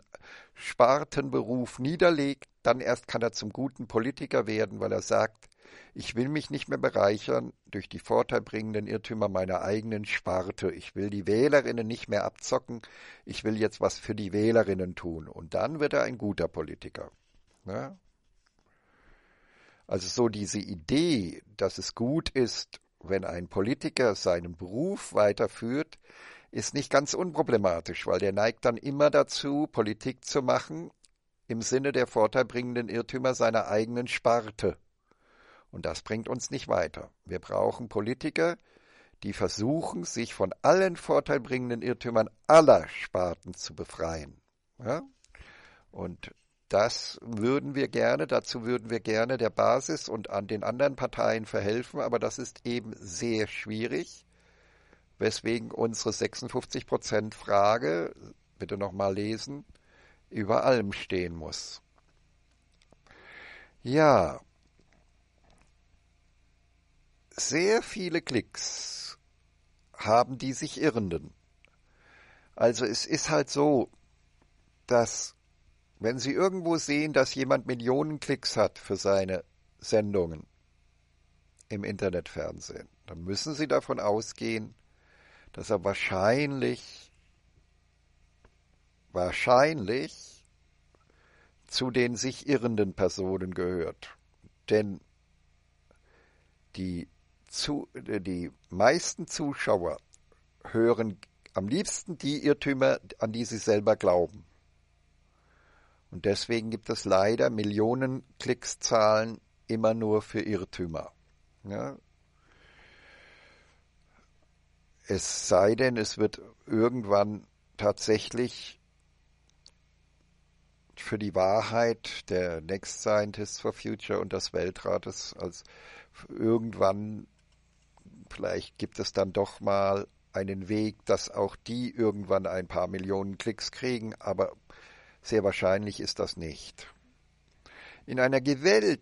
Spartenberuf niederlegt, dann erst kann er zum guten Politiker werden, weil er sagt, ich will mich nicht mehr bereichern durch die vorteilbringenden Irrtümer meiner eigenen Sparte. Ich will die Wählerinnen nicht mehr abzocken. Ich will jetzt was für die Wählerinnen tun. Und dann wird er ein guter Politiker. Ne? Also so diese Idee, dass es gut ist, wenn ein Politiker seinen Beruf weiterführt, ist nicht ganz unproblematisch, weil der neigt dann immer dazu, Politik zu machen im Sinne der vorteilbringenden Irrtümer seiner eigenen Sparte. Und das bringt uns nicht weiter. Wir brauchen Politiker, die versuchen, sich von allen vorteilbringenden Irrtümern aller Sparten zu befreien. Ja? Und das würden wir gerne, dazu würden wir gerne der Basis und an den anderen Parteien verhelfen, aber das ist eben sehr schwierig, weswegen unsere 56 Prozent Frage, bitte nochmal lesen, über allem stehen muss. Ja, sehr viele Klicks haben die sich Irrenden. Also es ist halt so, dass wenn Sie irgendwo sehen, dass jemand Millionen Klicks hat für seine Sendungen im Internetfernsehen, dann müssen Sie davon ausgehen, dass er wahrscheinlich, wahrscheinlich zu den sich irrenden Personen gehört. Denn die, zu, äh, die meisten Zuschauer hören am liebsten die Irrtümer, an die sie selber glauben. Und deswegen gibt es leider Millionen Klickszahlen immer nur für Irrtümer. Ja? Es sei denn, es wird irgendwann tatsächlich für die Wahrheit der Next Scientists for Future und des Weltrates als irgendwann vielleicht gibt es dann doch mal einen Weg, dass auch die irgendwann ein paar Millionen Klicks kriegen, aber sehr wahrscheinlich ist das nicht. In einer, Gewelt,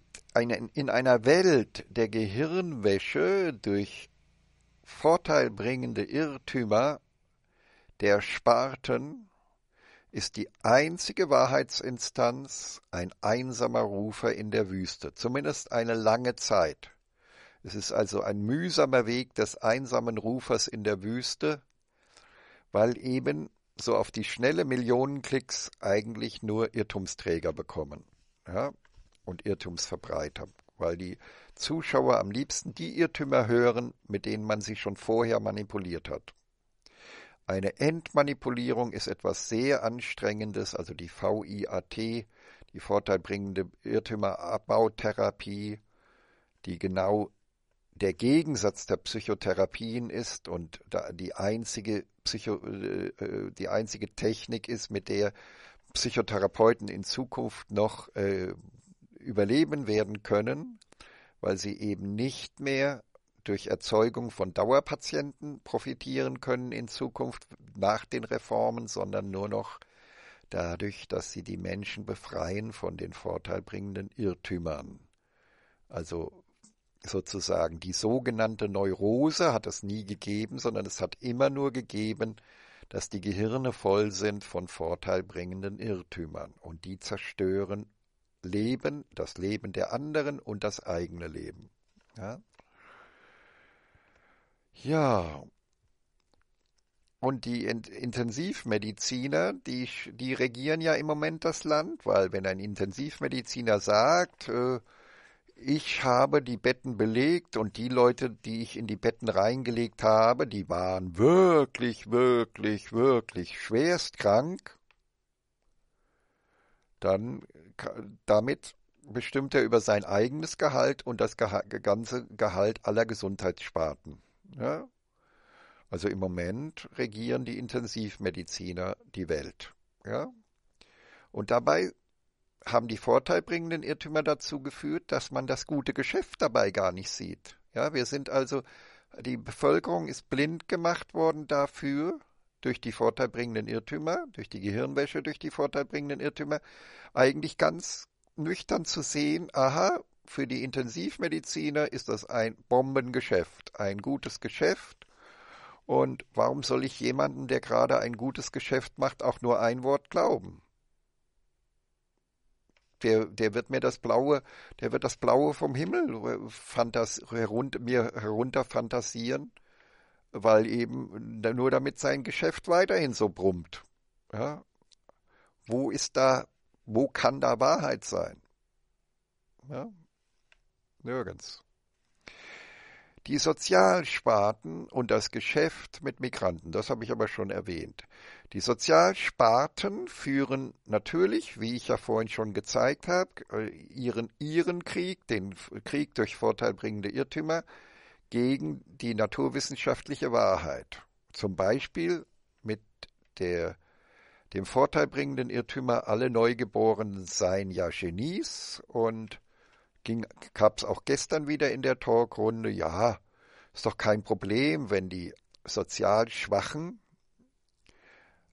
in einer Welt der Gehirnwäsche durch vorteilbringende Irrtümer der Sparten ist die einzige Wahrheitsinstanz ein einsamer Rufer in der Wüste, zumindest eine lange Zeit. Es ist also ein mühsamer Weg des einsamen Rufers in der Wüste, weil eben so auf die schnelle Millionenklicks eigentlich nur Irrtumsträger bekommen ja, und Irrtumsverbreiter, weil die Zuschauer am liebsten die Irrtümer hören, mit denen man sie schon vorher manipuliert hat. Eine Endmanipulierung ist etwas sehr Anstrengendes, also die VIAT, die vorteilbringende Irrtümerabbautherapie, die genau der Gegensatz der Psychotherapien ist und die einzige Psycho äh, äh, die einzige Technik ist, mit der Psychotherapeuten in Zukunft noch äh, überleben werden können, weil sie eben nicht mehr durch Erzeugung von Dauerpatienten profitieren können in Zukunft nach den Reformen, sondern nur noch dadurch, dass sie die Menschen befreien von den vorteilbringenden Irrtümern. Also sozusagen. Die sogenannte Neurose hat es nie gegeben, sondern es hat immer nur gegeben, dass die Gehirne voll sind von vorteilbringenden Irrtümern und die zerstören Leben, das Leben der anderen und das eigene Leben. Ja. ja. Und die Intensivmediziner, die, die regieren ja im Moment das Land, weil wenn ein Intensivmediziner sagt, äh, ich habe die Betten belegt und die Leute, die ich in die Betten reingelegt habe, die waren wirklich, wirklich, wirklich schwerst krank. Dann damit bestimmt er über sein eigenes Gehalt und das Geha ganze Gehalt aller Gesundheitssparten. Ja? Also im Moment regieren die Intensivmediziner die Welt. Ja? Und dabei haben die vorteilbringenden Irrtümer dazu geführt, dass man das gute Geschäft dabei gar nicht sieht. Ja, wir sind also, die Bevölkerung ist blind gemacht worden dafür, durch die vorteilbringenden Irrtümer, durch die Gehirnwäsche, durch die vorteilbringenden Irrtümer, eigentlich ganz nüchtern zu sehen, aha, für die Intensivmediziner ist das ein Bombengeschäft, ein gutes Geschäft. Und warum soll ich jemandem, der gerade ein gutes Geschäft macht, auch nur ein Wort glauben? der, der wird mir das Blaue, der wird das Blaue vom Himmel äh, fantas herunter, mir herunterfantasieren, weil eben nur damit sein Geschäft weiterhin so brummt. Ja? Wo ist da, wo kann da Wahrheit sein? Ja? Nirgends. Die Sozialsparten und das Geschäft mit Migranten, das habe ich aber schon erwähnt. Die Sozialsparten führen natürlich, wie ich ja vorhin schon gezeigt habe, äh, ihren, ihren Krieg, den Krieg durch vorteilbringende Irrtümer, gegen die naturwissenschaftliche Wahrheit. Zum Beispiel mit der, dem vorteilbringenden Irrtümer, alle Neugeborenen seien ja Genies und gab es auch gestern wieder in der Talkrunde, ja, ist doch kein Problem, wenn die sozial Schwachen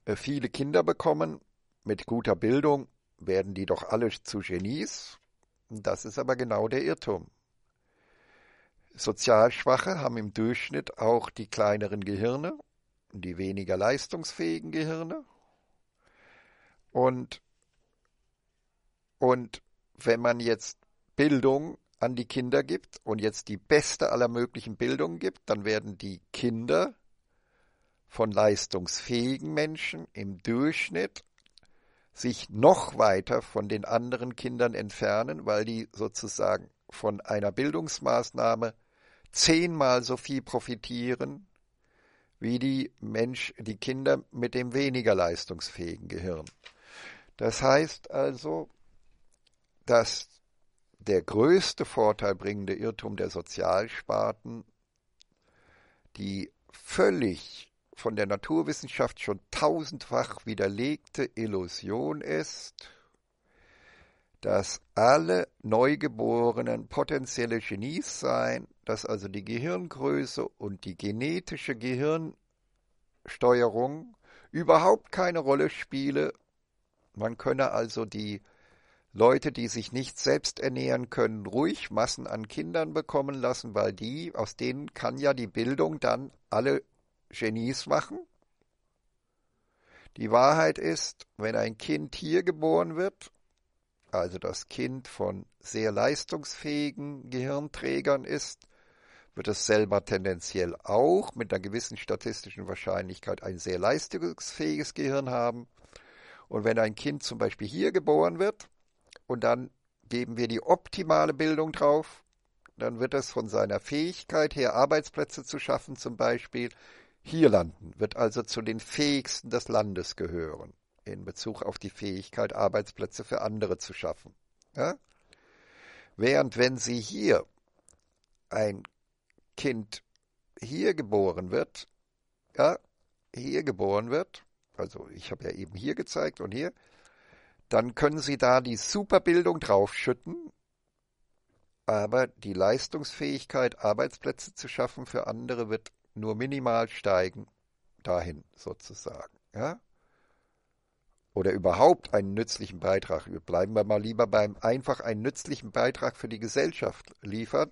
äh, viele Kinder bekommen, mit guter Bildung werden die doch alle zu Genies. Das ist aber genau der Irrtum. Sozial Schwache haben im Durchschnitt auch die kleineren Gehirne, die weniger leistungsfähigen Gehirne. Und, und wenn man jetzt Bildung an die Kinder gibt und jetzt die beste aller möglichen Bildungen gibt, dann werden die Kinder von leistungsfähigen Menschen im Durchschnitt sich noch weiter von den anderen Kindern entfernen, weil die sozusagen von einer Bildungsmaßnahme zehnmal so viel profitieren wie die Mensch, die Kinder mit dem weniger leistungsfähigen Gehirn. Das heißt also, dass der größte vorteilbringende Irrtum der Sozialsparten die völlig von der Naturwissenschaft schon tausendfach widerlegte Illusion ist, dass alle Neugeborenen potenzielle Genies seien, dass also die Gehirngröße und die genetische Gehirnsteuerung überhaupt keine Rolle spiele. Man könne also die Leute, die sich nicht selbst ernähren können, ruhig Massen an Kindern bekommen lassen, weil die, aus denen kann ja die Bildung dann alle Genies machen. Die Wahrheit ist, wenn ein Kind hier geboren wird, also das Kind von sehr leistungsfähigen Gehirnträgern ist, wird es selber tendenziell auch mit einer gewissen statistischen Wahrscheinlichkeit ein sehr leistungsfähiges Gehirn haben. Und wenn ein Kind zum Beispiel hier geboren wird und dann geben wir die optimale Bildung drauf, dann wird es von seiner Fähigkeit her, Arbeitsplätze zu schaffen zum Beispiel, hier landen, wird also zu den fähigsten des Landes gehören in Bezug auf die Fähigkeit, Arbeitsplätze für andere zu schaffen. Ja? Während wenn sie hier ein Kind hier geboren wird, ja, hier geboren wird, also ich habe ja eben hier gezeigt und hier, dann können sie da die Superbildung draufschütten, aber die Leistungsfähigkeit, Arbeitsplätze zu schaffen für andere, wird nur minimal steigen dahin sozusagen. Ja? Oder überhaupt einen nützlichen Beitrag. Bleiben wir mal lieber beim einfach einen nützlichen Beitrag für die Gesellschaft liefern,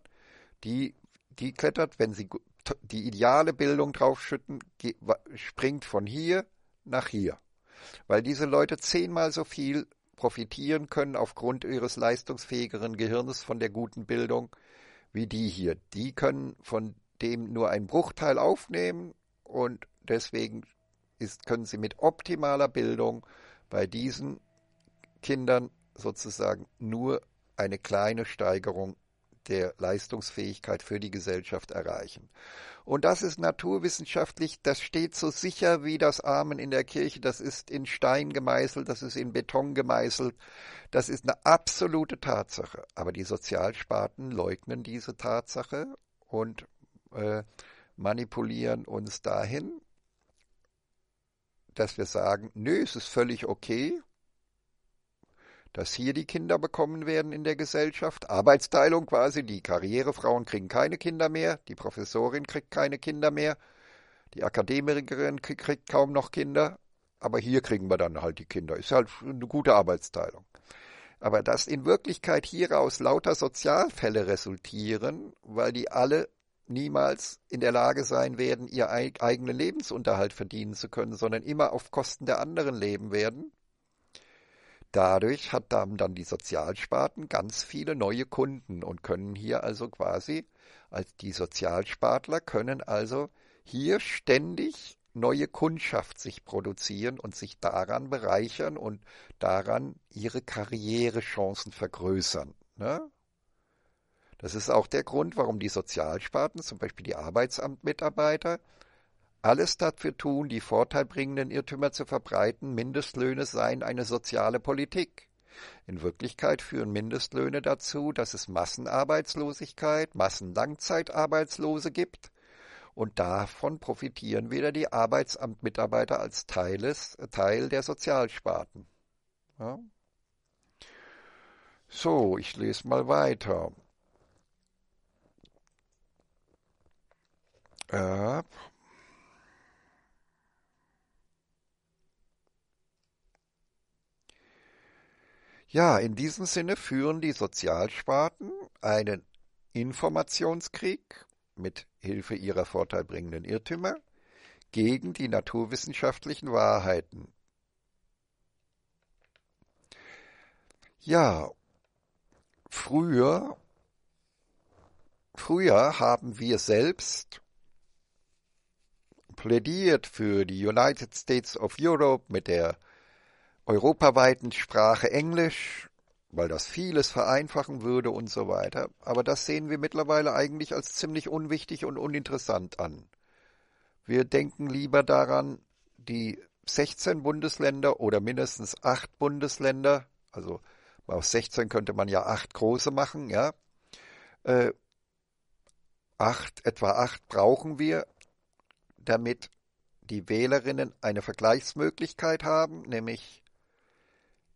die, die klettert, wenn sie die ideale Bildung draufschütten, springt von hier nach hier. Weil diese Leute zehnmal so viel profitieren können aufgrund ihres leistungsfähigeren Gehirnes von der guten Bildung wie die hier. Die können von dem nur ein Bruchteil aufnehmen und deswegen ist, können sie mit optimaler Bildung bei diesen Kindern sozusagen nur eine kleine Steigerung der Leistungsfähigkeit für die Gesellschaft erreichen. Und das ist naturwissenschaftlich, das steht so sicher wie das Amen in der Kirche, das ist in Stein gemeißelt, das ist in Beton gemeißelt, das ist eine absolute Tatsache. Aber die Sozialsparten leugnen diese Tatsache und äh, manipulieren uns dahin, dass wir sagen, nö, es ist völlig okay, dass hier die Kinder bekommen werden in der Gesellschaft. Arbeitsteilung quasi, die Karrierefrauen kriegen keine Kinder mehr, die Professorin kriegt keine Kinder mehr, die Akademikerin kriegt kaum noch Kinder, aber hier kriegen wir dann halt die Kinder. Ist halt eine gute Arbeitsteilung. Aber dass in Wirklichkeit hieraus lauter Sozialfälle resultieren, weil die alle niemals in der Lage sein werden, ihr eigenen Lebensunterhalt verdienen zu können, sondern immer auf Kosten der anderen leben werden. Dadurch hat dann die Sozialsparten ganz viele neue Kunden und können hier also quasi, als die Sozialspartler können also hier ständig neue Kundschaft sich produzieren und sich daran bereichern und daran ihre Karrierechancen vergrößern. Ne? Das ist auch der Grund, warum die Sozialsparten, zum Beispiel die Arbeitsamtmitarbeiter, alles dafür tun, die vorteilbringenden Irrtümer zu verbreiten, Mindestlöhne seien eine soziale Politik. In Wirklichkeit führen Mindestlöhne dazu, dass es Massenarbeitslosigkeit, Massenlangzeitarbeitslose gibt, und davon profitieren weder die Arbeitsamtmitarbeiter als Teiles, äh, Teil der Sozialsparten. Ja? So, ich lese mal weiter. ab. Ja, in diesem Sinne führen die Sozialsparten einen Informationskrieg mit Hilfe ihrer vorteilbringenden Irrtümer gegen die naturwissenschaftlichen Wahrheiten. Ja, früher, früher haben wir selbst plädiert für die United States of Europe mit der europaweiten Sprache Englisch, weil das vieles vereinfachen würde und so weiter. Aber das sehen wir mittlerweile eigentlich als ziemlich unwichtig und uninteressant an. Wir denken lieber daran, die 16 Bundesländer oder mindestens 8 Bundesländer, also aus 16 könnte man ja 8 große machen, ja. Äh, 8, etwa 8 brauchen wir, damit die Wählerinnen eine Vergleichsmöglichkeit haben, nämlich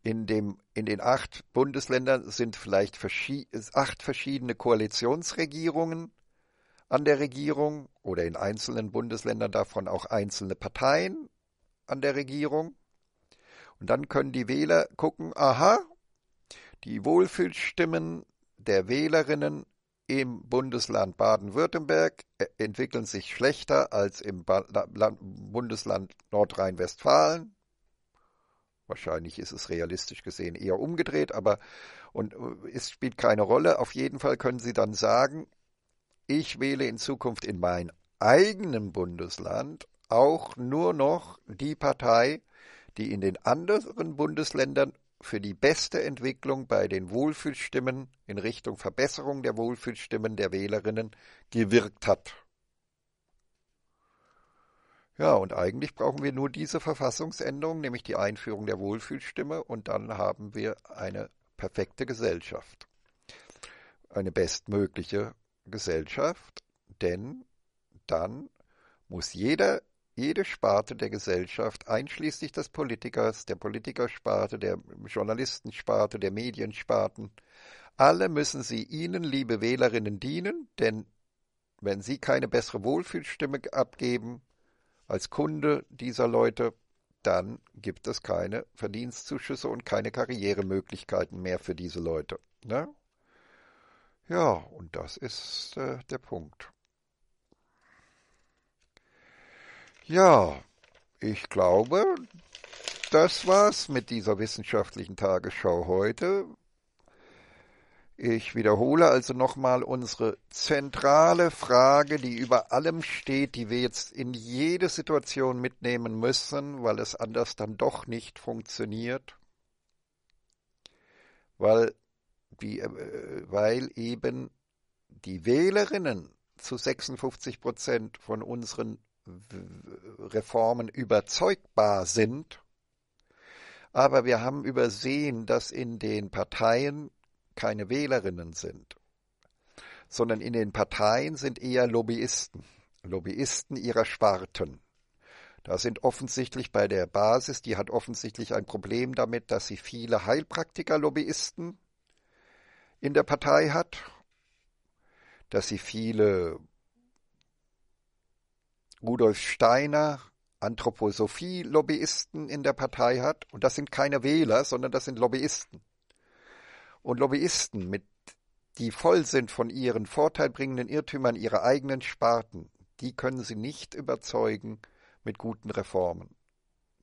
in, dem, in den acht Bundesländern sind vielleicht verschi acht verschiedene Koalitionsregierungen an der Regierung oder in einzelnen Bundesländern davon auch einzelne Parteien an der Regierung. Und dann können die Wähler gucken, aha, die Wohlfühlstimmen der Wählerinnen im Bundesland Baden-Württemberg äh, entwickeln sich schlechter als im ba Land Bundesland Nordrhein-Westfalen. Wahrscheinlich ist es realistisch gesehen eher umgedreht, aber und äh, es spielt keine Rolle. Auf jeden Fall können Sie dann sagen, ich wähle in Zukunft in meinem eigenen Bundesland auch nur noch die Partei, die in den anderen Bundesländern für die beste Entwicklung bei den Wohlfühlstimmen in Richtung Verbesserung der Wohlfühlstimmen der Wählerinnen gewirkt hat. Ja, und eigentlich brauchen wir nur diese Verfassungsänderung, nämlich die Einführung der Wohlfühlstimme, und dann haben wir eine perfekte Gesellschaft. Eine bestmögliche Gesellschaft, denn dann muss jeder jede Sparte der Gesellschaft, einschließlich des Politikers, der Politikersparte, der Journalistensparte, der Mediensparten, alle müssen sie Ihnen, liebe Wählerinnen, dienen, denn wenn Sie keine bessere Wohlfühlstimme abgeben als Kunde dieser Leute, dann gibt es keine Verdienstzuschüsse und keine Karrieremöglichkeiten mehr für diese Leute. Ne? Ja, und das ist äh, der Punkt. Ja, ich glaube, das war's mit dieser wissenschaftlichen Tagesschau heute. Ich wiederhole also nochmal unsere zentrale Frage, die über allem steht, die wir jetzt in jede Situation mitnehmen müssen, weil es anders dann doch nicht funktioniert, weil, die, äh, weil eben die Wählerinnen zu 56 Prozent von unseren Reformen überzeugbar sind. Aber wir haben übersehen, dass in den Parteien keine Wählerinnen sind, sondern in den Parteien sind eher Lobbyisten, Lobbyisten ihrer Sparten. Da sind offensichtlich bei der Basis, die hat offensichtlich ein Problem damit, dass sie viele Heilpraktiker-Lobbyisten in der Partei hat, dass sie viele Rudolf Steiner Anthroposophie-Lobbyisten in der Partei hat. Und das sind keine Wähler, sondern das sind Lobbyisten. Und Lobbyisten, mit, die voll sind von ihren vorteilbringenden Irrtümern ihrer eigenen Sparten, die können sie nicht überzeugen mit guten Reformen.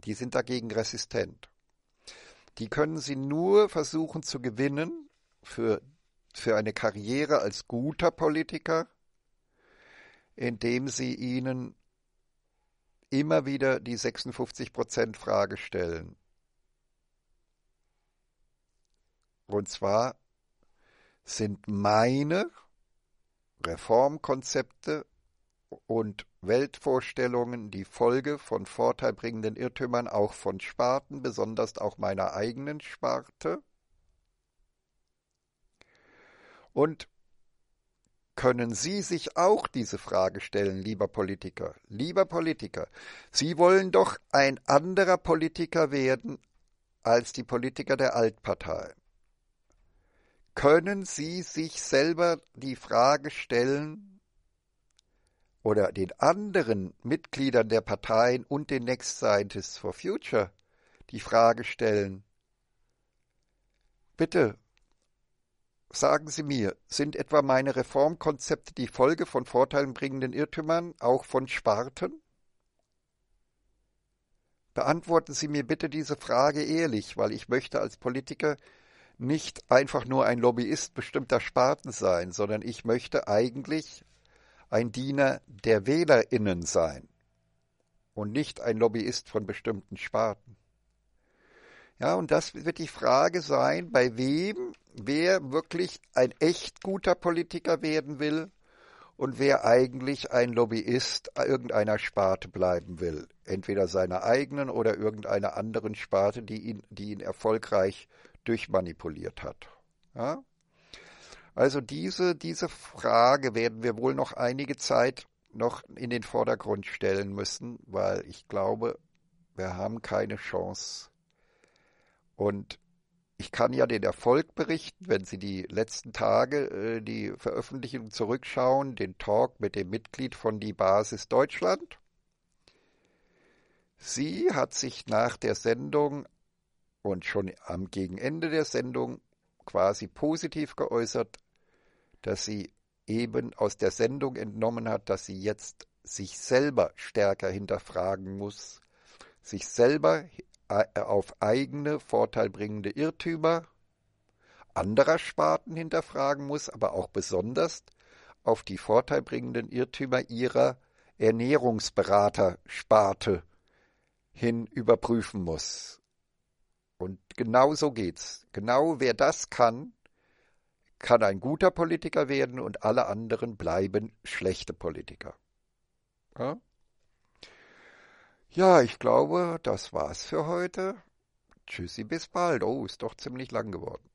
Die sind dagegen resistent. Die können sie nur versuchen zu gewinnen für, für eine Karriere als guter Politiker, indem sie ihnen immer wieder die 56%-Frage stellen. Und zwar sind meine Reformkonzepte und Weltvorstellungen die Folge von vorteilbringenden Irrtümern auch von Sparten, besonders auch meiner eigenen Sparte. Und können Sie sich auch diese Frage stellen, lieber Politiker, lieber Politiker. Sie wollen doch ein anderer Politiker werden als die Politiker der Altpartei. Können Sie sich selber die Frage stellen oder den anderen Mitgliedern der Parteien und den Next Scientists for Future die Frage stellen, bitte, Sagen Sie mir, sind etwa meine Reformkonzepte die Folge von vorteilbringenden Irrtümern, auch von Sparten? Beantworten Sie mir bitte diese Frage ehrlich, weil ich möchte als Politiker nicht einfach nur ein Lobbyist bestimmter Sparten sein, sondern ich möchte eigentlich ein Diener der Wählerinnen sein und nicht ein Lobbyist von bestimmten Sparten. Ja, und das wird die Frage sein, bei wem, wer wirklich ein echt guter Politiker werden will und wer eigentlich ein Lobbyist irgendeiner Sparte bleiben will. Entweder seiner eigenen oder irgendeiner anderen Sparte, die ihn, die ihn erfolgreich durchmanipuliert hat. Ja? Also diese, diese Frage werden wir wohl noch einige Zeit noch in den Vordergrund stellen müssen, weil ich glaube, wir haben keine Chance, und ich kann ja den Erfolg berichten, wenn Sie die letzten Tage, äh, die Veröffentlichung zurückschauen, den Talk mit dem Mitglied von Die Basis Deutschland. Sie hat sich nach der Sendung und schon am Ende der Sendung quasi positiv geäußert, dass sie eben aus der Sendung entnommen hat, dass sie jetzt sich selber stärker hinterfragen muss, sich selber äh, auf eigene vorteilbringende Irrtümer anderer Sparten hinterfragen muss, aber auch besonders auf die vorteilbringenden Irrtümer ihrer Ernährungsberater-Sparte hin überprüfen muss. Und genau so geht's. Genau wer das kann, kann ein guter Politiker werden und alle anderen bleiben schlechte Politiker. Ja? Ja, ich glaube, das war's für heute. Tschüssi, bis bald. Oh, ist doch ziemlich lang geworden.